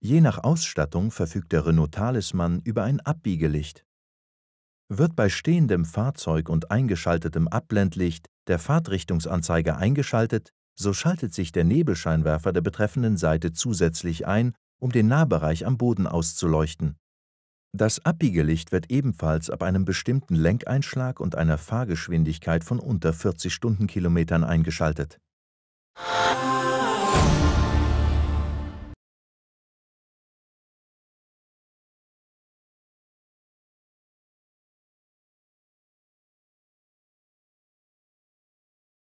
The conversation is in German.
Je nach Ausstattung verfügt der Renault Talisman über ein Abbiegelicht. Wird bei stehendem Fahrzeug und eingeschaltetem Abblendlicht der Fahrtrichtungsanzeiger eingeschaltet, so schaltet sich der Nebelscheinwerfer der betreffenden Seite zusätzlich ein, um den Nahbereich am Boden auszuleuchten. Das Abbiegelicht wird ebenfalls ab einem bestimmten Lenkeinschlag und einer Fahrgeschwindigkeit von unter 40 Stundenkilometern eingeschaltet.